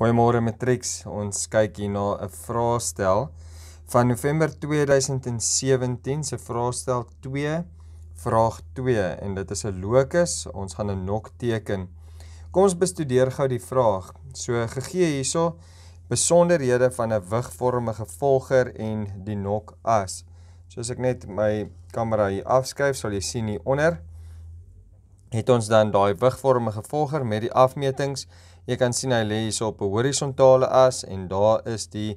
Goeiemôre Matrix. Ons kyk hier na 'n vraestel van November 2017 se vraestel 2, vraag 2 en dit is 'n locus. Ons gaan 'n nok teken. Kom ons bestudeer gou die vraag. So gegee hierso besonderhede van 'n wigvormige volger en die nok as. Soos ek net my kamera hier afskuif, sal jy sien hieronder het ons dan daai wigvormige volger met die afmetings Jy kan sien hy lê hierso op 'n horisontale as en daar is die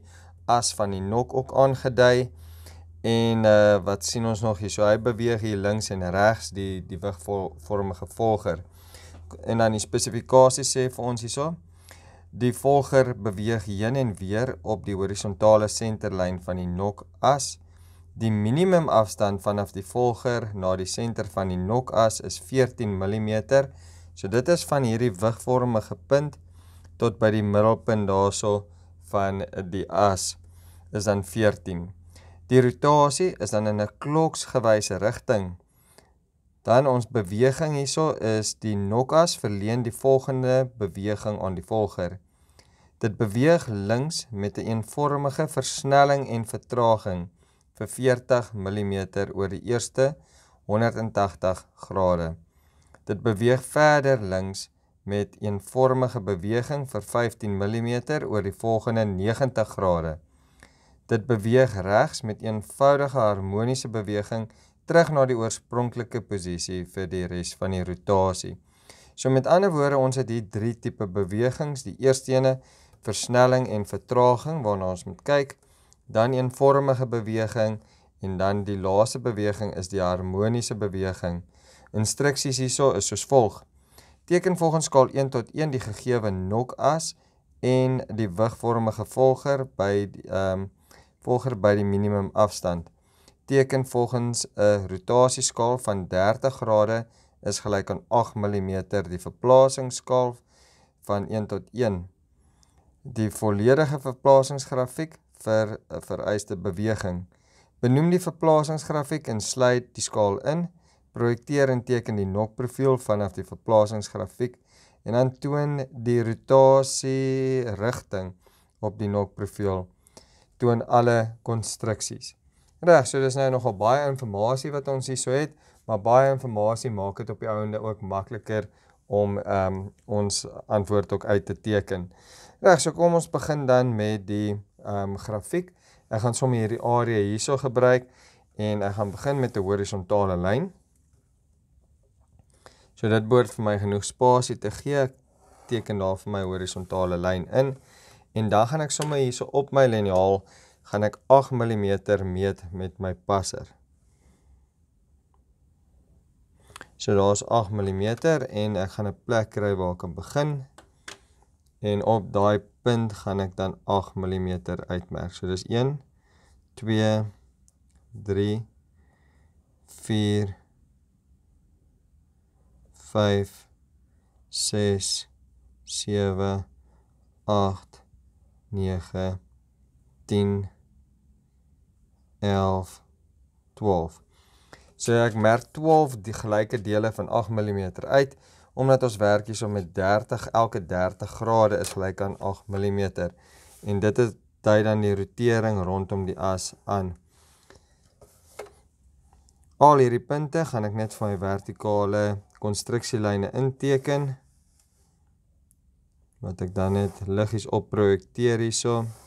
as van die nok ook aangedui. En uh wat sien ons nog hierso? Hy beweeg hier links en regs die die wigvormige volger. En dan die spesifikasie sê vir ons hierso: Die volger beweeg heen en weer op die horisontale senterlyn van die nok as. Die minimum afstand vanaf die volger na die senter van die nok as is 14 mm. So dit is van hierdie wigvormige punt tot by die middelpunt daarso van die as is dan 14. Die rotasie is dan in 'n kloksgewyse rigting. Dan ons beweging hierso is die nokas verleen die volgende beweging aan die volger. Dit beweeg links met 'n eenvormige versnelling en vertraging vir 40 mm oor die eerste 180 grade. Dit beweeg verder links met eenvormige beweging vir 15 mm oor die volgende 90 grade. Dit beweeg regs met eenvoudige harmoniese beweging terug na die oorspronklike posisie vir die res van die rotasie. So met ander woorde, ons het hier drie tipe bewegings. Die eerste ene, versnelling en vertraging waarna ons moet kyk, dan eenvormige beweging en dan die laaste beweging is die harmoniese beweging. Instruksies hierso is soos volg: teken volgens skaal 1 tot 1 die gegewe nok as en die wigvormige volger by ehm um, volger by die minimum afstand. Teken volgens 'n rotasieskaal van 30 grade is gelyk aan 8 mm die verplasingsskaal van 1 tot 1. Die volledige verplasingsgrafiek vir 'n vereiste beweging. Benoem die verplasingsgrafiek en sluit die skaal in. Projekteer en teken die NOK profiel vanaf die verplasingsgrafiek en dan toon die rotasie rigting op die NOK profiel. Toon alle konstruksies. Reg, so dis nou nogal baie inligting wat ons hier sou het, maar baie inligting maak dit op die ouende ook makliker om um, ons antwoord ook uit te teken. Reg, so kom ons begin dan met die um, grafiek. Ek gaan sommer hierdie area hierso gebruik en ek gaan begin met 'n horisontale lyn. So dit behoort vir my genoeg spasie te gee. Ek teken daar vir my horisontale lyn in en dan gaan ek sommer hierso op my liniaal gaan ek 8 mm meet met my passer. So daar's 8 mm en ek gaan 'n plek kry waar ek kan begin en op daai punt gaan ek dan 8 mm uitmerk. So dis 1 2 3 4 So ek merk 12 die gelyke dele van 8 mm uit, omdat ons werk hier so met 30, elke 30 grade is gelyk aan 8 mm. En dit is dui dan die rotering rondom die as aan. Al hierdie punte gaan ek net van my vertikale constructielijnen inteken, wat ik dan net lichtjes opprojecteer hier zo. So.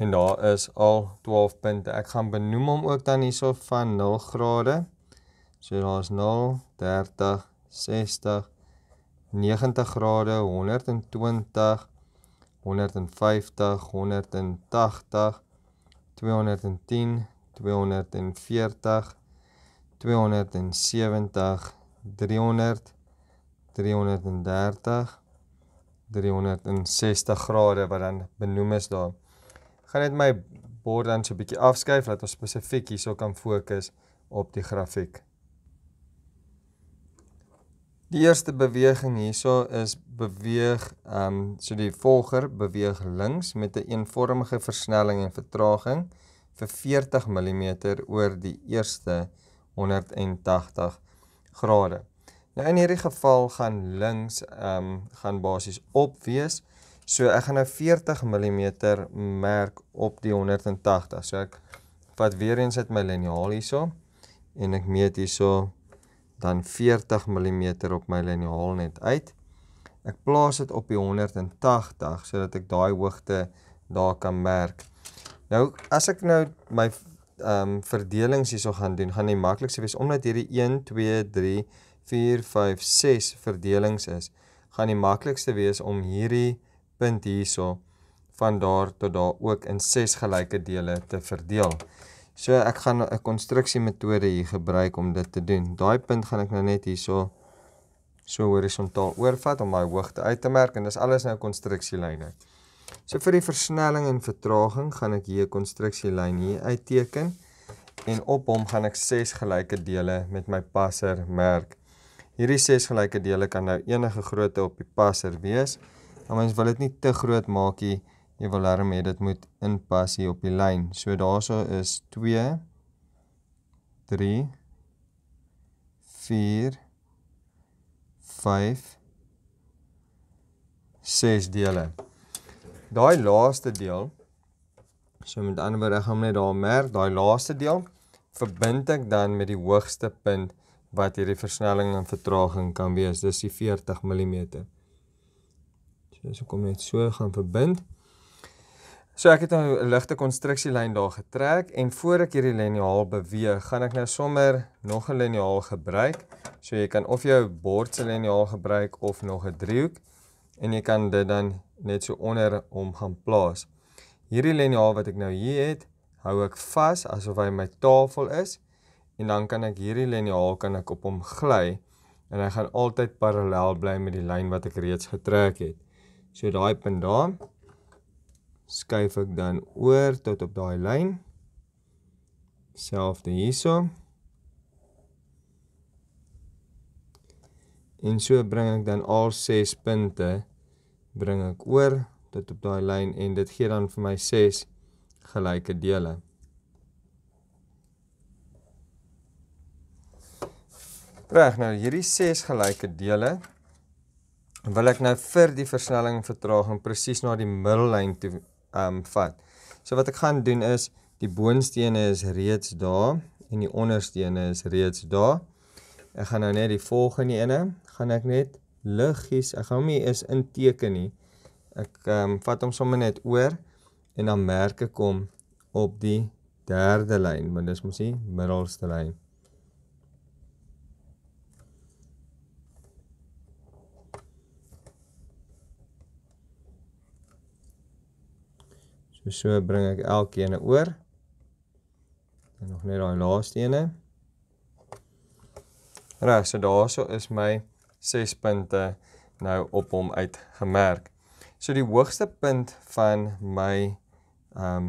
En daar is al 12 punte. Ek gaan benoem hom ook dan hierso van 0 grade. So daar is 0, 30, 60, 90 grade, 120, 150, 180, 210, 240, 270, 300, 330, 360 grade wat dan benoem is daar gaan net my bord dan so 'n bietjie afskuif dat ons spesifiek hierso kan fokus op die grafiek. Die eerste beweging hierso is beweeg ehm um, so die volger beweeg links met 'n eenvormige versnelling en vertraging vir 40 mm oor die eerste 180 grade. Nou in hierdie geval gaan links ehm um, gaan basies op wees So ek gaan 'n 40 mm merk op die 180. So ek vat weer eens uit my liniaal hierso en ek meet hierso dan 40 mm op my liniaal net uit. Ek plaas dit op die 180 sodat ek daai hoogte daar kan merk. Nou as ek nou my ehm um, verdelings hierso gaan doen, gaan die maklikste wees omdat hierdie 1 2 3 4 5 6 verdelings is, gaan die maklikste wees om hierdie punt hierso van daar tot daar ook in 6 gelyke dele te verdeel. So ek gaan 'n konstruksiemetode hier gebruik om dit te doen. Daai punt gaan ek nou net hierso so horisontaal oorvat om my hoogte uit te merk en dis alles nou konstruksielyne. So vir die versnelling en vertraging gaan ek hier 'n konstruksielyn hier uitteken en op hom gaan ek 6 gelyke dele met my passer merk. Hierdie 6 gelyke dele kan nou enige grootte op die passer wees. Maar mens wil dit nie te groot maak nie. Jy wil hê hê dit moet inpas hier op die lyn. So daarso is 2 3 4 5 6 dele. Daai laaste deel so met ander woorde gaan net daar merk, daai laaste deel verbind ek dan met die hoogste punt wat hierdie versnelling en vertraging kan wees. Dis die 40 mm. So as ek hom net so gaan verbind. So ek het nou 'n ligte konstruksielyn daar getrek en voor ek hierdie liniaal beweeg, gaan ek nou sommer nog 'n liniaal gebruik. So jy kan of jou bord se liniaal gebruik of nog 'n driehoek en jy kan dit dan net so onder hom gaan plaas. Hierdie liniaal wat ek nou hier het, hou ek vas asof hy my tafel is en dan kan ek hierdie liniaal kan ek op hom gly en hy gaan altyd parallel bly met die lyn wat ek reeds getrek het. So daai punt daar skuif ek dan oor tot op daai lyn. Selfde hierso. En so bring ek dan al 6 punte bring ek oor tot op daai lyn en dit gee dan vir my 6 gelyke dele. Reg, nou hierdie 6 gelyke dele wil ek nou vir die versnelling en vertraging precies na die middellijn toe um, ehm, vat. So wat ek gaan doen is, die boonstene is reeds daar, en die onderstene is reeds daar. Ek gaan nou net die volgende ene, gaan ek net liggies, ek gaan my eers in teken nie, ek um, vat hom somme net oor, en dan merke kom op die derde lijn, want dis moes die middelste lijn. So so bring ek elkeen oor. En nog net daai laaste ene. Reg, so daarso is my 6 punte nou op hom uitgemerk. So die hoogste punt van my ehm um,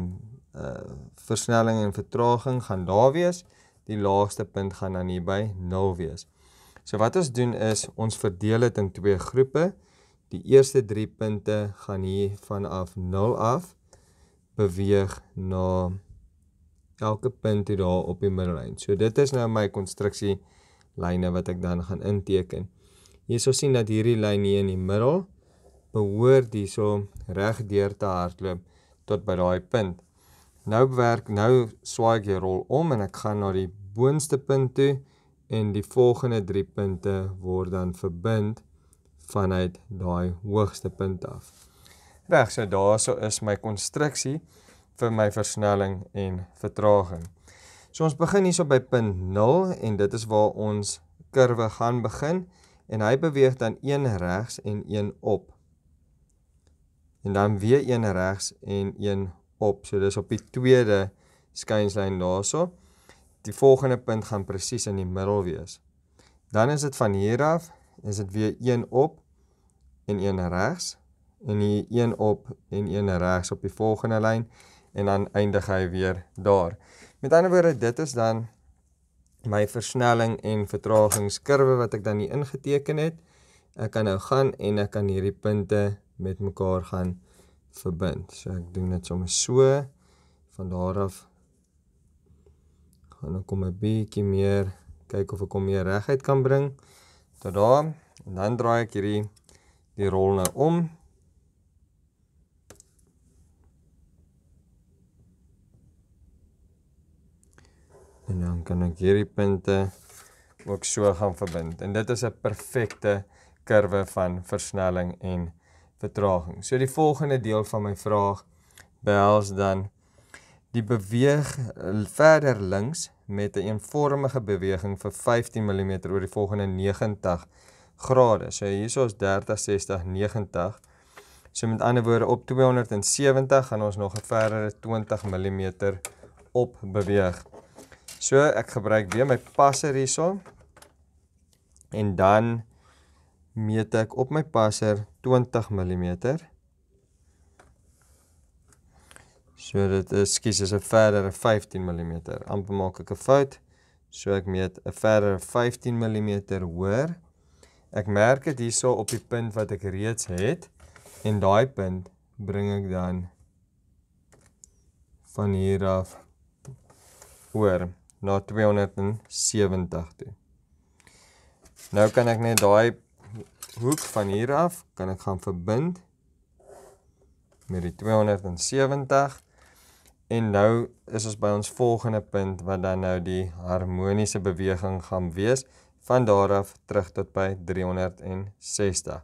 uh versnelling en vertraging gaan daar wees. Die laagste punt gaan dan hier by 0 wees. So wat ons doen is ons verdeel dit in twee groepe. Die eerste 3 punte gaan hier vanaf 0 af beweeg na elke punt hier daar op die middellyn. So dit is nou my konstruksie lyne wat ek dan gaan inteken. Jy sal sien dat hierdie lyn hier in die middel behoort hierso reg deur te hardloop tot by daai punt. Nou werk nou swaai ek die rol om en ek gaan na die boonste punt toe en die volgende 3 punte word dan verbind vanuit daai hoogste punt af. Reg, so daarso is my konstruksie vir my versnelling en vertraging. So ons begin hierso by punt 0 en dit is waar ons kurwe gaan begin en hy beweeg dan een regs en een op. En dan weer een regs en een op. So dis op die tweede skynslyn daarso. Die volgende punt gaan presies in die middel wees. Dan is dit van hier af, is dit weer een op en een regs en hier een op en een regs op die volgende lyn en dan eindig hy weer daar. Met ander woorde, dit is dan my versnelling en vertragingskurwe wat ek dan hier ingeteken het. Ek kan nou gaan en ek kan hierdie punte met mekaar gaan verbind. So ek doen dit sommer so van daar af gaan ek kom 'n bietjie meer kyk of ek kom meer reguit kan bring tot daar en dan draai ek hierdie die rol nou om En dan kan ek hierdie punte ook so gaan verbind. En dit is 'n perfekte kurwe van versnelling en vertraging. So die volgende deel van my vraag behels dan die beweeg eh, verder links met 'n eenvormige beweging vir 15 mm oor die volgende 90 grade. So hierso is 30 60 90. So met ander woorde op 270 gaan ons nog 'n verdere 20 mm op beweeg. So ek gebruik weer my passer hierso. En dan meet ek op my passer 20 mm. So dit is skus is 'n verdere 15 mm. Amper maak ek 'n fout. So ek meet 'n verdere 15 mm hoër. Ek merk dit hierso op die punt wat ek reeds het en daai punt bring ek dan van hier af oor na 270 toe. Nou kan ek net daai hoek van hier af kan ek gaan verbind met die 270 en nou is ons by ons volgende punt wat dan nou die harmoniese beweging gaan wees van daar af terug tot by 360.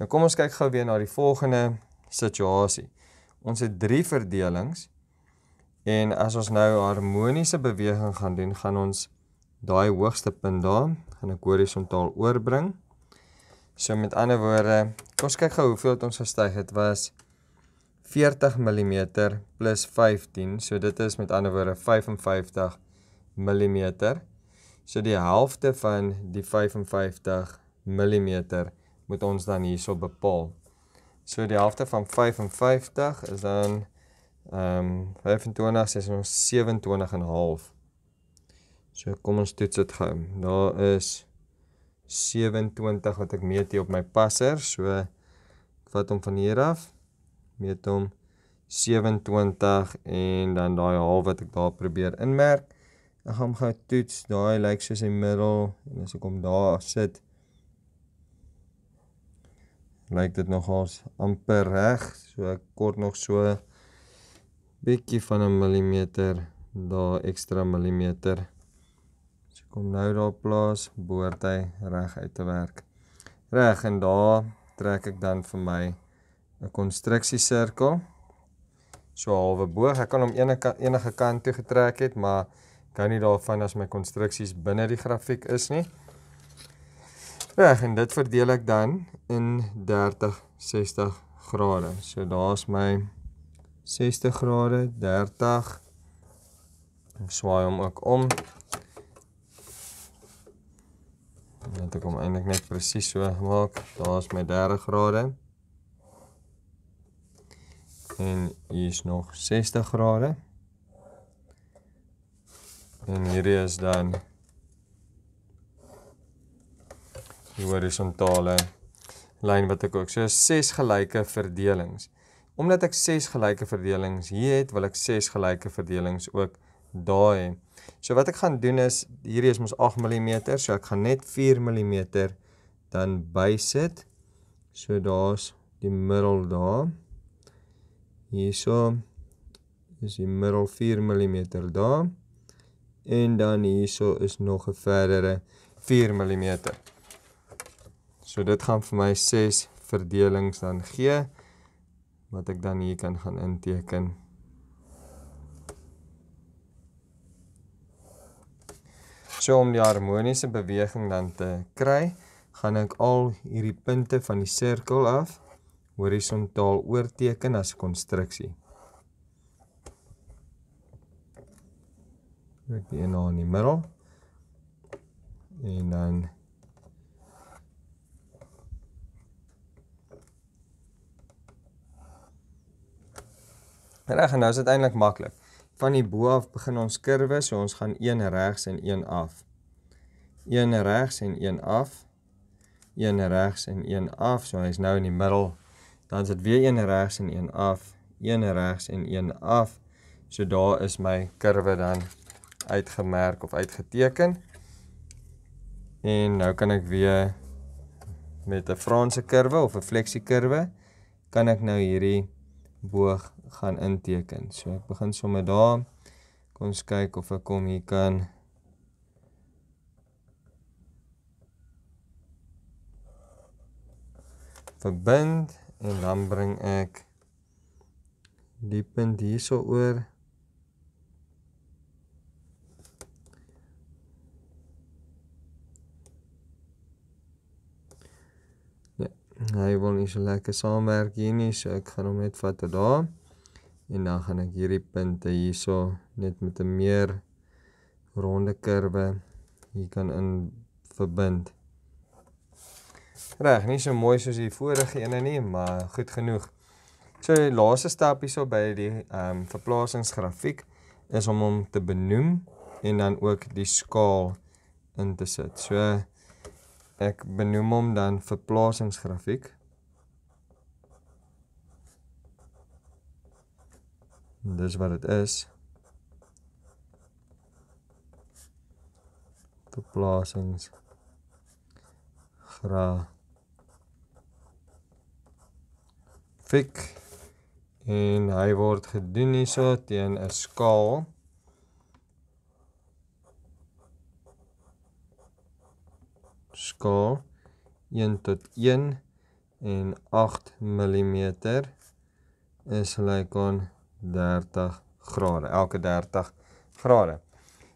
Nou kom ons kyk gou weer na die volgende situasie. Ons het drie verdelings En as ons nou harmoniese beweging gaan doen, gaan ons daai hoogste punt daar gaan ek horisontaal oorbring. So met ander woorde, kom ons kyk gou hoeveel het ons gestyg. Dit was 40 mm plus 15, so dit is met ander woorde 55 mm. So die helfte van die 55 mm moet ons dan hierso bepaal. So die helfte van 55 is dan 55 Ehm um, 25 is ons 27 en 'n half. So kom ons toets dit gou. Daar is 27 wat ek meet hier op my passer. So ek vat hom van hier af. Meet hom 27 en dan daai half wat ek daar probeer inmerk. Ek gaan hom gou toets. Daai lyk soos in middel en as ek hom daar sit lyk dit nogals amper reg. So ek kort nog so bietjie van 'n millimeter daar ekstra millimeter. So kom nou daar plaas, boort hy reg uit te werk. Reg en daar trek ek dan vir my 'n konstruksiesirkel. So halwe boog. Ek kan hom enige enige kant toe getrek het, maar kan nie daarvan as my konstruksies binne die grafiek is nie. Reg en dit verdeel ek dan in 30 60 grade. So daar's my 60 grade, 30. Ek swaai hom ook om. Net ek hom eintlik net presies so gemaak. Daar's my 30 grade. En hier is nog 60 grade. En hierdie is dan die horisontale lyn wat ek ook so 6 gelyke verdelings. Omdat ek 6 gelyke verdelings hier het, wil ek 6 gelyke verdelings ook daai. So wat ek gaan doen is hierdie is mos 8 mm, so ek gaan net 4 mm dan bysit. So daar's die middel daar. Hierso is die middel 4 mm daar. En dan hierso is nog 'n verdere 4 mm. So dit gaan vir my 6 verdelings dan gee wat ek dan hier kan gaan inteken. So om die harmoniese beweging dan te kry, gaan ek al hierdie punte van die sirkel af horisontaal oorteken as konstruksie. Ek die een na in die middel en dan Reg en nou is dit eintlik maklik. Van die bo af begin ons kurwe, so ons gaan een regs en een af. Een regs en een af. Een regs en een af, so hy's nou in die middel. Dan is dit weer een regs en een af. Een regs en een af. So daar is my kurwe dan uitgemerk of uitgeteken. En nou kan ek weer met 'n Franse kurwe of 'n fleksiekurwe kan ek nou hierdie boog gaan inteken. So ek begin sommer daar. Kom ons kyk of ek kom hier kan verbind en dan bring ek die punt hierso oor. Ja, hy wil nie so lekker saamwerk hier nie, so ek gaan hom net vat daar. En dan gaan ek hierdie punte hierso net met 'n meer ronde kurwe hier kan in verbind. Reg, nie so mooi soos die vorige ene nie, maar goed genoeg. So die laaste stap hierso by die ehm um, verplasingsgrafiek is om hom te benoem en dan ook die skaal in te sit. So ek benoem hom dan verplasingsgrafiek. En dis wat dit is. Toplasings gra fik en hy word gedoen hierso teen 'n skaal skaal 1 tot 1 en 8 mm is gelyk like aan 0.5 30 grade, elke 30 grade.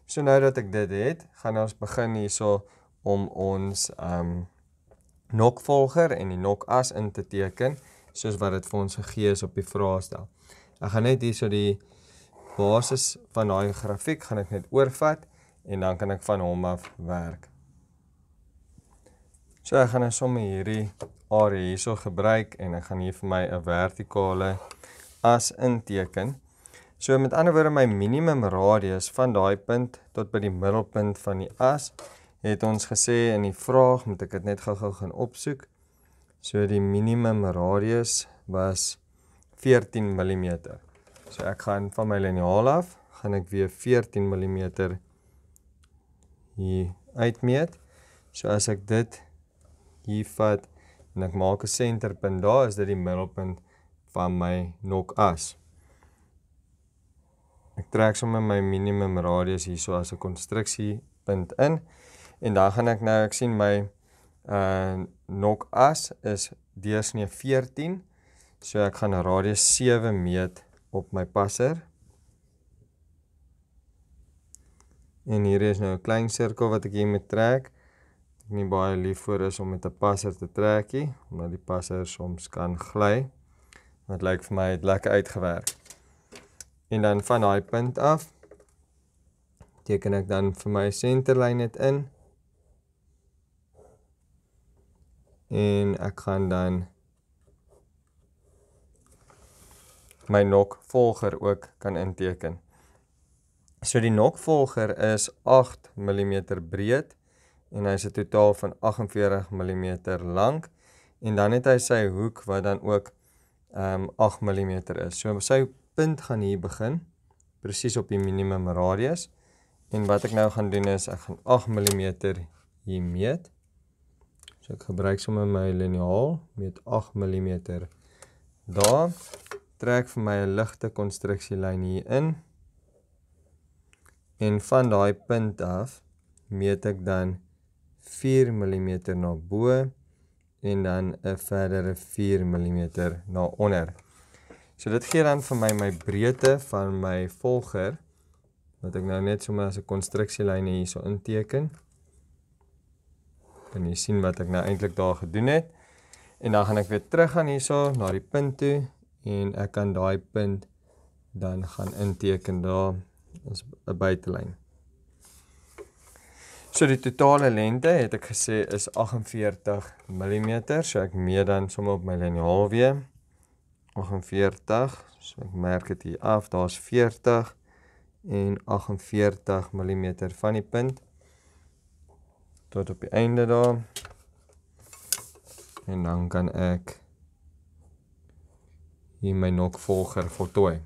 So nou dat ek dit het, gaan ons begin hierso om ons um nokvolger en die nokas in te teken soos wat dit vir ons gegee is op die vraestel. Ek gaan net hierso die basis van daai grafiek gaan ek net oorvat en dan kan ek van hom af werk. So ek gaan nou sommer hierdie area hierso gebruik en ek gaan hier vir my 'n vertikale as inteken. So met ander woorde my minimum radius van daai punt tot by die middelpunt van die as het ons gesê in die vraag moet ek dit net gou-gou gaan opsoek. So die minimum radius was 14 mm. So ek gaan van my liniaal af, gaan ek weer 14 mm hier uitmeet. So as ek dit hier vat en ek maak 'n senterpunt, daar is dit die middelpunt van my nok as. Ek trek sommer my minimum radius hier so as 'n konstruksiepunt in en dan gaan ek nou ek sien my uh nok as is deursnee 14. So ek gaan radius 7 meet op my passer. En hier is nou 'n klein sirkel wat ek hier moet trek. Ek nie baie lief voor is om met 'n passer te trek nie, omdat die passer soms kan gly. Dit lyk vir my het lekker uitgewerk. En dan van daai punt af teken ek dan vir my senterlyn dit in. En ek gaan dan my nokvolger ook kan inteken. So die nokvolger is 8 mm breed en hy's 'n totaal van 48 mm lank en dan het hy sy hoek wat dan ook um, 8 mm is. So sy punt gaan hier begin, precies op die minimum radius. En wat ek nou gaan doen is, ek gaan 8 mm hier meet. So ek gebruik sommer my lineaal, meet 8 mm daar. Trek vir my een lichte constructielijn hier in. En van die punt af, meet ek dan 4 mm na boe en dan 'n verdere 4 mm na onder. So dit gee dan vir my my breedte van my volger wat ek nou net sommer as 'n konstruksielyn hierso inteken. Kan jy sien wat ek nou eintlik daar gedoen het? En dan gaan ek weer terug aan hierso na die punt toe en ek kan daai punt dan gaan inteken daar as 'n buitelyn. So die totale lengte het ek gesê is 48 mm, so ek meet dan sommer op my liniaal weer. 48, so ek merk dit hier af, daar's 40 en 48 mm van die punt tot op die einde daar. En dan kan ek hier my nokvolger voltooi.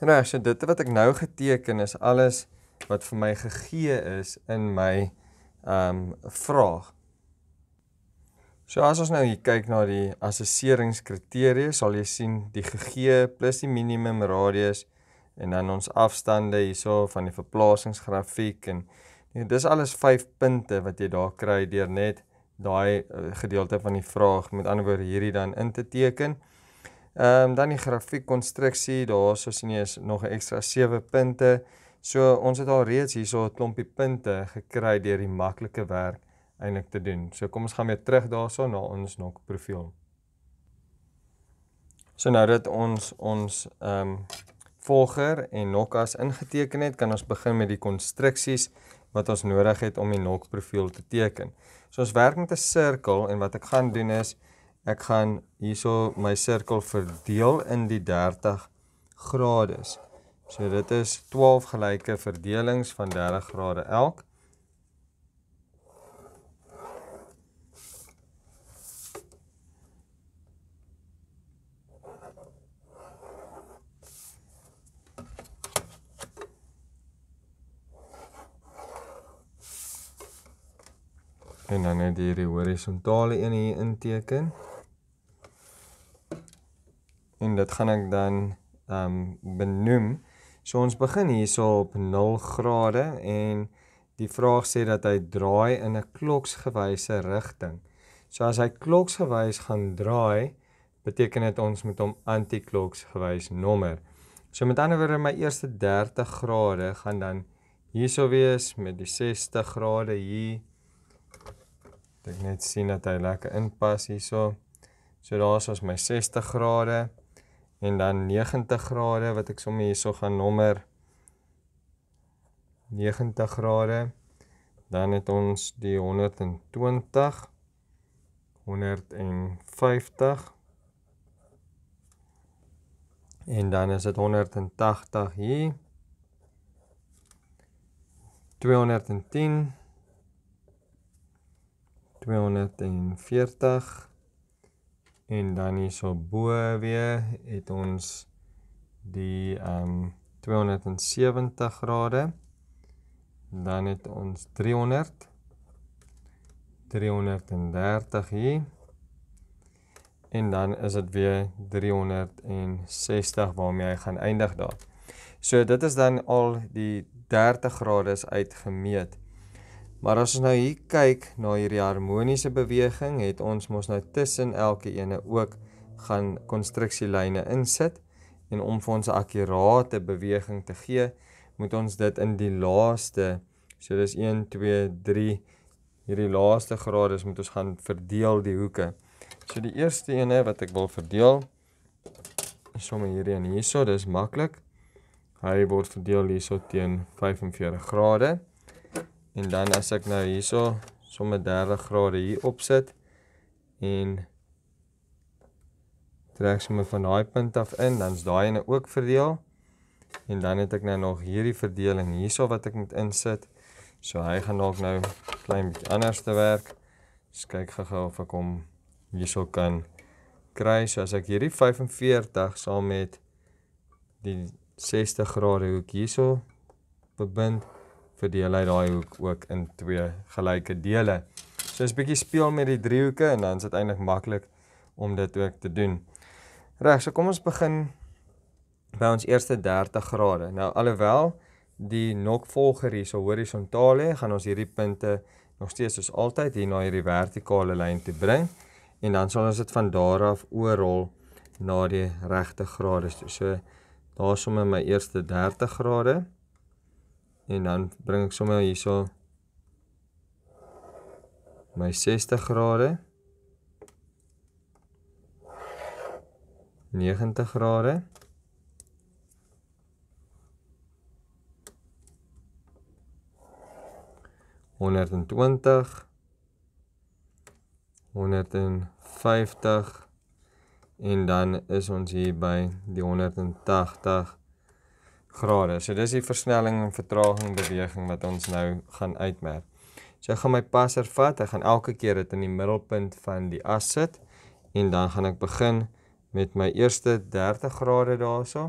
En nou as ja, dit wat ek nou geteken is alles wat vir my gegee is in my ehm um, vraag. So as ons nou hier kyk na die assesseringskriteria, sal jy sien die gegee plus die minimum radius en dan ons afstande hierso van die verplasingsgrafiek en nee, dis alles 5 punte wat jy daar kry deur net daai eh, gedeelte van die vraag met ander woorde hierdie dan in te teken. Ehm um, dan die grafiekkonstruksie, daar sou sien jy is nog 'n ekstra 7 punte. So ons het al reeds hierso 'n klompie punte gekry deur die maklike werk eintlik te doen. So kom ons gaan weer terug daarso na ons nok profiel. So nou dat ons ons ehm um, volger en nokas ingeteken het, kan ons begin met die konstruksies wat ons nodig het om die nok profiel te teken. So ons werk met 'n sirkel en wat ek gaan doen is ek gaan hierso my sirkel verdeel in die 30 grade. So dit is 12 gelyke verdelings van 30 grade elk. en dan net hierdie horisontale een hier inteken en dit gaan ek dan um, benoem. So ons begin hierso op 0 grade en die vraag sê dat hy draai in 'n kloksgewyse rigting. So as hy kloksgewys gaan draai, beteken dit ons moet hom antikloksgewys nommer. So met ander woorde my eerste 30 grade gaan dan hierso wees met die 60 grade hier. Ek net sien dat hy lekker inpas hierso. So daar's ons my 60 grade en dan 90 grade wat ek sommer hierso gaan nommer 90 grade dan het ons die 120 150 en dan is het 180 hier 210 240 en dan hier so bo weer het ons die ehm um, 270 grade dan het ons 300 330 hier en dan is dit weer 360 waarmee hy gaan eindig daar. So dit is dan al die 30 grade is uitgemeet. Maar as ons nou hier kyk na hierdie harmoniese beweging, het ons mos nou tussen elke ene ook gaan konstruksielyne insit en om vir ons 'n akkurate beweging te gee, moet ons dit in die laaste, so dis 1 2 3 hierdie laaste graad is moet ons gaan verdeel die hoeke. So die eerste ene wat ek wil verdeel is sommer hierdie en hierso, dis maklik. Hy word verdeel hierso teen 45 grade en dan as ek nou hierso somme 30 grade hier opsit en trek somme van daai punt af in, dan is daai ene ook verdeel en dan het ek nou nog hierdie verdeling hierso wat ek moet insit so hy gaan dalk nou klein bietjie anders te werk so kyk gaga of ek hom hierso kan kry, so as ek hierdie 45 saam met die 60 grade hoek hierso bebind, verdeel hy daai hoek ook in twee gelyke dele. So is 'n bietjie speel met die driehoeke en dan is dit eintlik maklik om dit ook te doen. Reg, so kom ons begin by ons eerste 30 grade. Nou alhoewel die nokvolger hier so horisontaal lê, gaan ons hierdie punte nog steeds soos altyd hier na hierdie vertikale lyn toe bring en dan sal ons dit van daar af oorrol na die regte grade toe. So daar somme my eerste 30 grade en dan bring ek sommer hier so my 60 grade 90 grade onder 20 150 en dan is ons hier by die 180 grade. So dis die versnelling en vertraging beweging wat ons nou gaan uitmerk. So ek gaan my passer vat, ek gaan elke keer dit in die middelpunt van die as sit en dan gaan ek begin met my eerste 30 grade daarso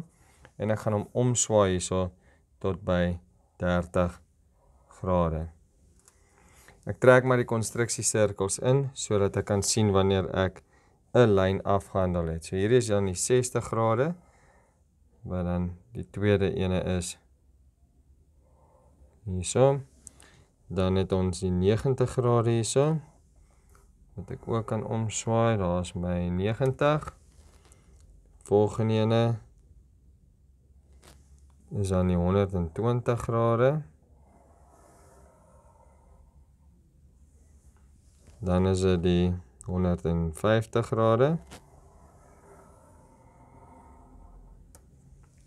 en ek gaan hom omswaai hierso tot by 30 grade. Ek trek maar die konstruksiesirkels in sodat ek kan sien wanneer ek 'n lyn afgehandel het. So hierdie is dan die 60 grade wat dan die tweede ene is hierso dan het ons die 90 grade hierso wat ek ook kan omswaai daar is my 90 volgende ene is dan die 120 grade dan is dit die 150 grade en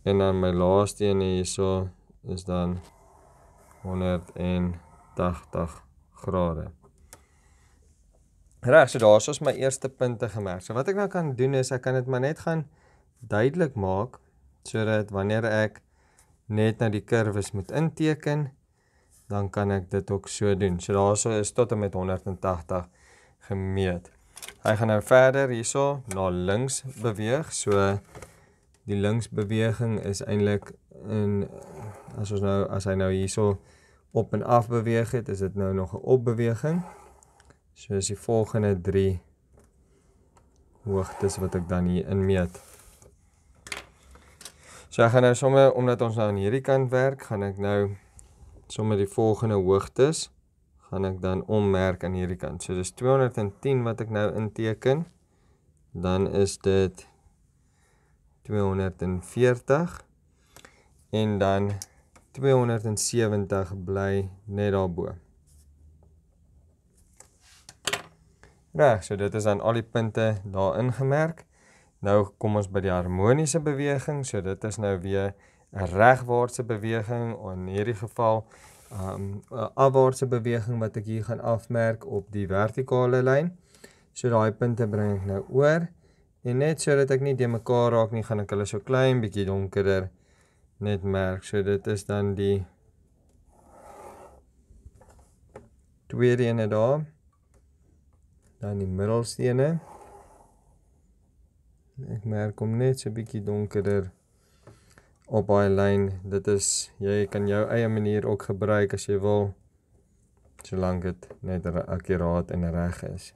En dan my laaste een hierso is dan 180 grade. Reg, so daar's ons my eerste punte gemerk. So wat ek nou kan doen is ek kan dit maar net gaan duidelik maak sodat wanneer ek net na die kurwes moet inteken, dan kan ek dit ook so doen. So daarso is tot en met 180 gemeet. Hy gaan nou verder hierso na links beweeg. So die linksbeweging is eintlik in as ons nou as hy nou hierso op en af beweeg het, is dit nou nog 'n opbeweging. So is die volgende 3 hoogtes wat ek dan hier inmeet. So ek gaan nou sommer omdat ons nou aan hierdie kant werk, gaan ek nou sommer die volgende hoogtes gaan ek dan ommerk aan hierdie kant. So dis 210 wat ek nou inteken. Dan is dit 210 240 en dan 270 bly net daarbo. Reg, so dit is dan al die punte daar ingemerk. Nou kom ons by die harmoniese beweging. So dit is nou weer 'n regwaartse beweging of in hierdie geval 'n um, afwaartse beweging wat ek hier gaan afmerk op die vertikale lyn. So daai punte bring ek nou oor. En ja net sodat ek nie te mekaar raak nie, gaan ek hulle so klein bietjie donkerder net merk. So dit is dan die tweede ene daar. Dan die middelste ene. Ek merk hom net so bietjie donkerder op daai lyn. Dit is jy kan jou eie manier ook gebruik as jy wil. Solank dit net akuraat en reg is.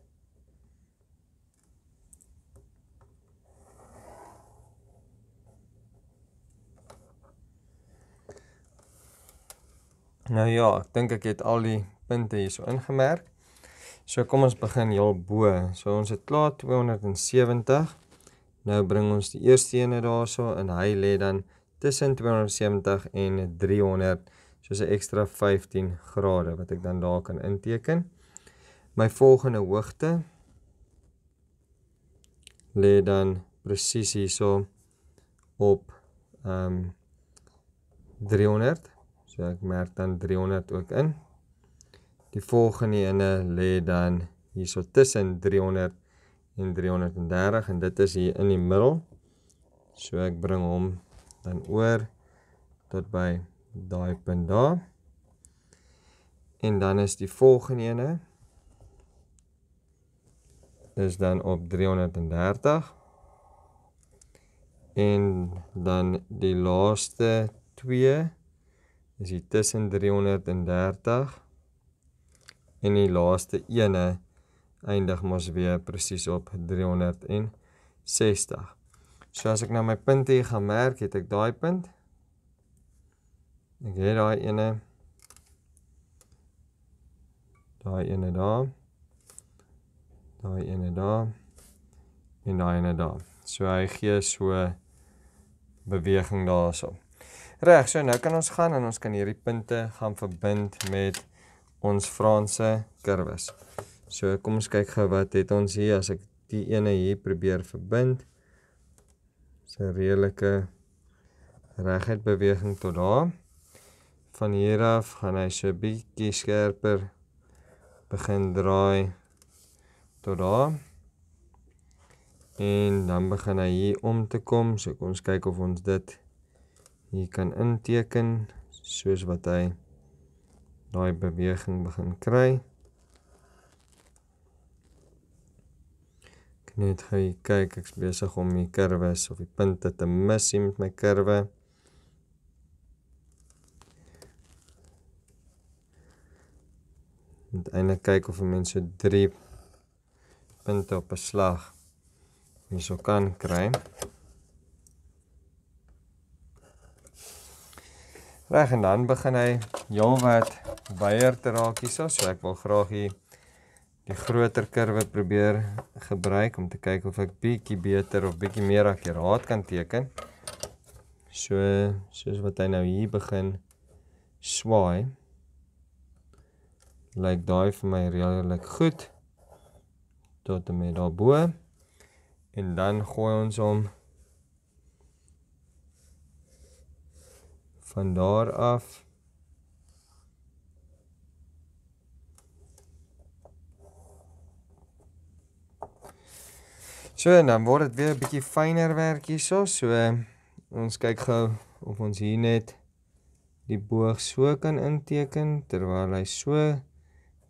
Nou ja, ek dink ek het al die punte hierso ingemerk. So kom ons begin heel bo. So ons het klaar 270. Nou bring ons die eerste een daarso en hy lê dan tussen 270 en 300, soos 'n ekstra 15 grade wat ek dan daar kan inteken. My volgende hoogte lê dan presies hierso op ehm um, 300 So ja, ek merk dan 300 ook in. Die volgende ene lê dan hierso tussen 300 en 330 en dit is hier in die middel. So ek bring hom dan oor tot by daai punt daar. En dan is die volgende ene is dan op 330 en dan die laaste 2 is hier tussen 330 en die laaste ene eindig mos weer presies op 360. So as ek nou my punte hier gaan merk, het ek daai punt. Ek het daai ene daai ene daar. Daai ene daar en daai ene daar. So hy gee so beweging daarso. Reg, so nou kan ons gaan en ons kan hierdie punte gaan verbind met ons Franse kurwes. So kom ons kyk gou wat het ons hier as ek die ene hier probeer verbind. So 'n redelike reguit beweging tot daar. Van hier af gaan hy so bietjie skerper begin draai tot daar. En dan begin hy hier om te kom. So kom ons kyk of ons dit jy kan inteken soos wat hy daai beweging begin kry net hy kyk ek's besig om die kurwes of die punte te mis met my kurwe net eene kyk of 'n mens so 3 punte op 'n slag hierso kan kry. Reg en dan begin hy heelwat wyer te raak hierso, so ek wil graag hier die groter kurwe probeer gebruik om te kyk of ek bietjie beter of bietjie meer akuraat kan teken. So soos wat hy nou hier begin swaai. Lyk daai vir my regelik goed tot en met daarbo en dan gooi ons hom om van daar af So en dan word dit weer 'n bietjie fyner werk hierso. So ons kyk gou of ons hier net die boog so kan inteken terwyl hy so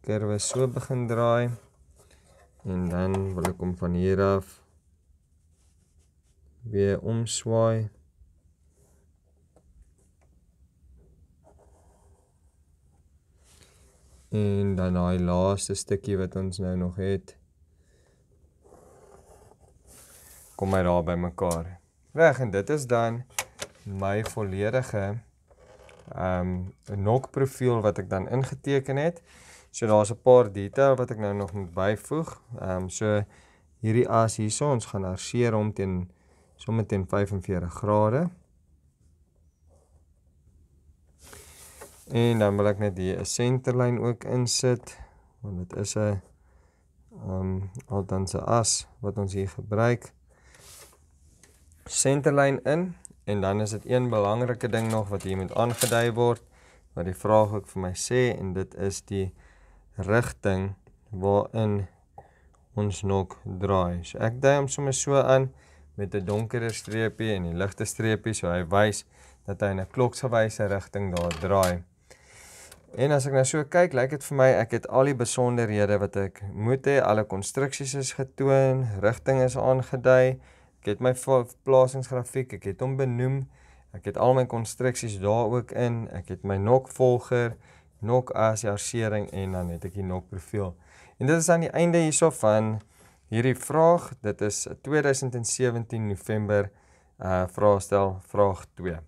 kurwe so begin draai. En dan wil ek hom van hier af weer omswaai. En dan daai laaste stukkie wat ons nou nog het. Kom maar daar bymekaar. Reg en dit is dan my volledige ehm um, nok profiel wat ek dan ingeteken het. So daar's 'n paar detail wat ek nou nog moet byvoeg. Ehm um, so hierdie as hierso ons gaan arseer hom teen sommer teen 45 grade. En dan wil ek net hier 'n senterlyn ook insit want dit is 'n um althans 'n as wat ons hier gebruik. Senterlyn in en dan is dit een belangrike ding nog wat hier moet aangedui word wat die vraag ook vir my sê en dit is die rigting waarin ons nog draai. So ek dui hom sommer so aan met 'n donkerer streepie en 'n ligter streepie so hy wys dat hy in 'n kloksgewyse rigting daar draai. En as ek nou so kyk, lyk dit vir my ek het al die besonderhede wat ek moet hê, alle konstruksies is getoon, rigting is aangedui. Ek het my plasingsgrafiek, ek het hom benoem. Ek het al my konstruksies daar ook in. Ek het my nok volger, nok as jaarsering en dan het ek die nok profiel. En dit is aan die einde hierso van hierdie vraag. Dit is 2017 November uh vraestel vraag 2.